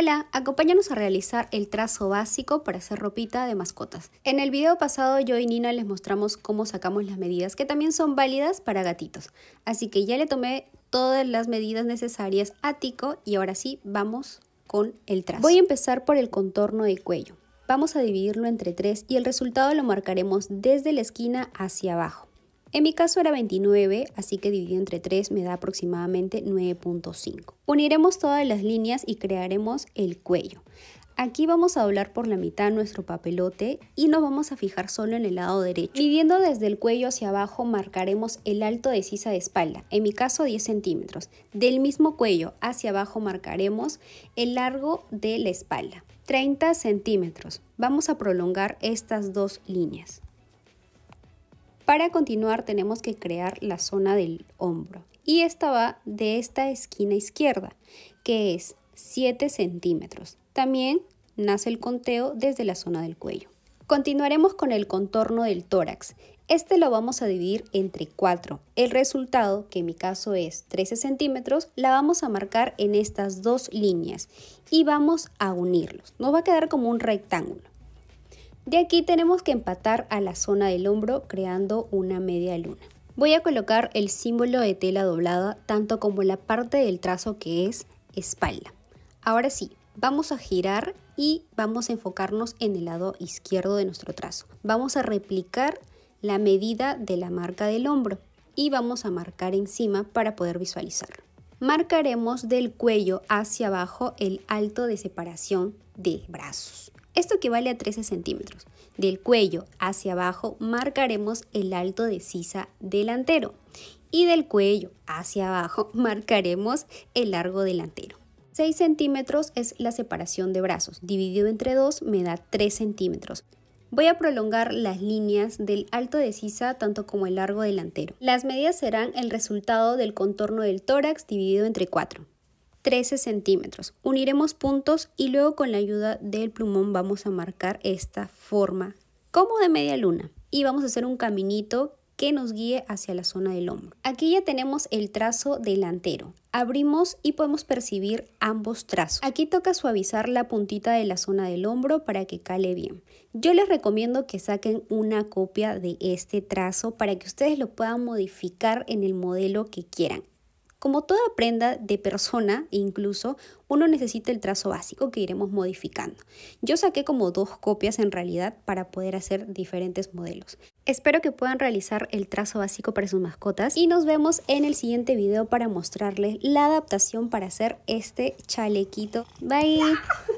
Hola, acompáñanos a realizar el trazo básico para hacer ropita de mascotas. En el video pasado yo y Nina les mostramos cómo sacamos las medidas que también son válidas para gatitos. Así que ya le tomé todas las medidas necesarias a Tico y ahora sí vamos con el trazo. Voy a empezar por el contorno de cuello. Vamos a dividirlo entre tres y el resultado lo marcaremos desde la esquina hacia abajo. En mi caso era 29, así que dividido entre 3 me da aproximadamente 9.5. Uniremos todas las líneas y crearemos el cuello. Aquí vamos a doblar por la mitad nuestro papelote y nos vamos a fijar solo en el lado derecho. Midiendo desde el cuello hacia abajo marcaremos el alto de sisa de espalda, en mi caso 10 centímetros. Del mismo cuello hacia abajo marcaremos el largo de la espalda, 30 centímetros. Vamos a prolongar estas dos líneas. Para continuar tenemos que crear la zona del hombro y esta va de esta esquina izquierda que es 7 centímetros. También nace el conteo desde la zona del cuello. Continuaremos con el contorno del tórax. Este lo vamos a dividir entre 4. El resultado, que en mi caso es 13 centímetros, la vamos a marcar en estas dos líneas y vamos a unirlos. Nos va a quedar como un rectángulo. De aquí tenemos que empatar a la zona del hombro creando una media luna. Voy a colocar el símbolo de tela doblada tanto como la parte del trazo que es espalda. Ahora sí, vamos a girar y vamos a enfocarnos en el lado izquierdo de nuestro trazo. Vamos a replicar la medida de la marca del hombro y vamos a marcar encima para poder visualizarlo. Marcaremos del cuello hacia abajo el alto de separación de brazos. Esto equivale a 13 centímetros. Del cuello hacia abajo marcaremos el alto de sisa delantero y del cuello hacia abajo marcaremos el largo delantero. 6 centímetros es la separación de brazos, dividido entre 2 me da 3 centímetros. Voy a prolongar las líneas del alto de sisa tanto como el largo delantero. Las medidas serán el resultado del contorno del tórax dividido entre 4. 13 centímetros. Uniremos puntos y luego con la ayuda del plumón vamos a marcar esta forma como de media luna. Y vamos a hacer un caminito que nos guíe hacia la zona del hombro. Aquí ya tenemos el trazo delantero. Abrimos y podemos percibir ambos trazos. Aquí toca suavizar la puntita de la zona del hombro para que cale bien. Yo les recomiendo que saquen una copia de este trazo para que ustedes lo puedan modificar en el modelo que quieran. Como toda prenda de persona, incluso, uno necesita el trazo básico que iremos modificando. Yo saqué como dos copias en realidad para poder hacer diferentes modelos. Espero que puedan realizar el trazo básico para sus mascotas y nos vemos en el siguiente video para mostrarles la adaptación para hacer este chalequito. Bye.